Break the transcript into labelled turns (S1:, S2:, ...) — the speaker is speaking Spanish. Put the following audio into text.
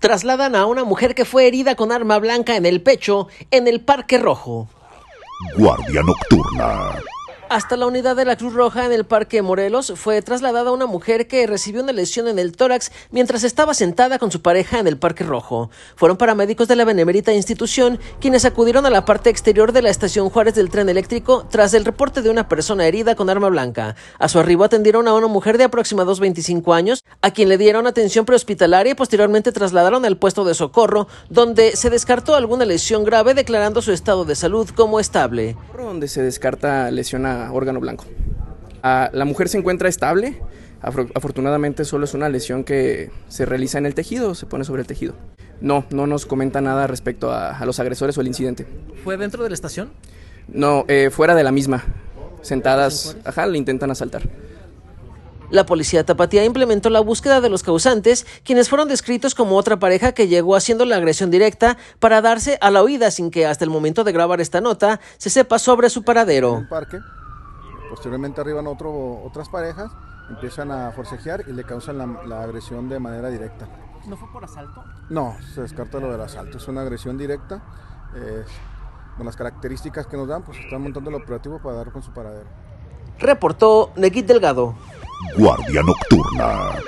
S1: trasladan a una mujer que fue herida con arma blanca en el pecho en el Parque Rojo. Guardia Nocturna. Hasta la unidad de la Cruz Roja en el Parque Morelos fue trasladada una mujer que recibió una lesión en el tórax mientras estaba sentada con su pareja en el Parque Rojo. Fueron paramédicos de la Benemérita Institución quienes acudieron a la parte exterior de la estación Juárez del tren eléctrico tras el reporte de una persona herida con arma blanca. A su arribo atendieron a una mujer de aproximadamente 25 años, a quien le dieron atención prehospitalaria y posteriormente trasladaron al puesto de socorro, donde se descartó alguna lesión grave declarando su estado de salud
S2: como estable. Donde se descarta lesionada? órgano blanco. Ah, la mujer se encuentra estable, afortunadamente solo es una lesión que se realiza en el tejido, se pone sobre el tejido. No, no nos comenta nada respecto a, los agresores o el incidente.
S1: ¿Fue dentro de la estación?
S2: No, eh, fuera de la misma. Sentadas, ajá, le intentan asaltar.
S1: La policía tapatía implementó la búsqueda de los causantes, quienes fueron descritos como otra pareja que llegó haciendo la agresión directa para darse a la huida sin que hasta el momento de grabar esta nota se sepa sobre su paradero.
S3: Posteriormente arriban otro, otras parejas, empiezan a forcejear y le causan la, agresión de manera directa. ¿No fue por asalto? No, se descarta lo del asalto, es una agresión directa. con las características que nos dan, pues están montando el operativo para dar con su paradero. Reportó Neguit Delgado. Guardia Nocturna.